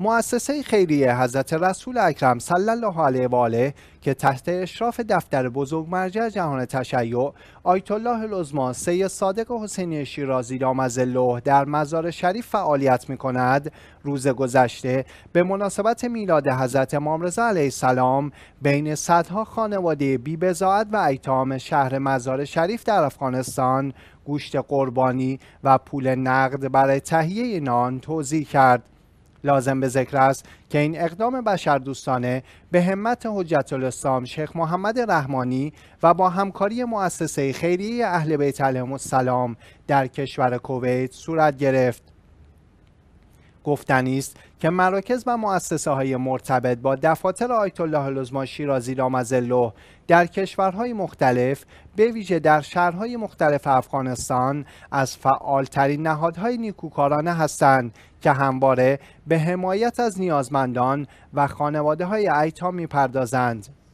مؤسسه خیریه حضرت رسول اکرم صلی الله علیه و آله که تحت اشراف دفتر بزرگ مرجع جهان تشیع آیت الله العظما سید صادق حسینی شیرازی الله در مزار شریف فعالیت می کند روز گذشته به مناسبت میلاد حضرت امام رضا علیه السلام بین صدها خانواده بی بزاعت و ایتام شهر مزار شریف در افغانستان گوشت قربانی و پول نقد برای تهیه نان توضیح کرد لازم به ذکر است که این اقدام بشردوستانه به همت حجت الاسلام شیخ محمد رحمانی و با همکاری مؤسسه خیریه اهل بیت علیهم السلام در کشور کویت صورت گرفت گفتنی است که مراکز و مؤسسه های مرتبط با دفاتر آیت الله العظما شیرازی رامزلو در کشورهای مختلف به ویژه در شهرهای مختلف افغانستان از فعالترین نهادهای نیکوکارانه هستند که همواره به حمایت از نیازمندان و خانواده های ایتام میپردازند.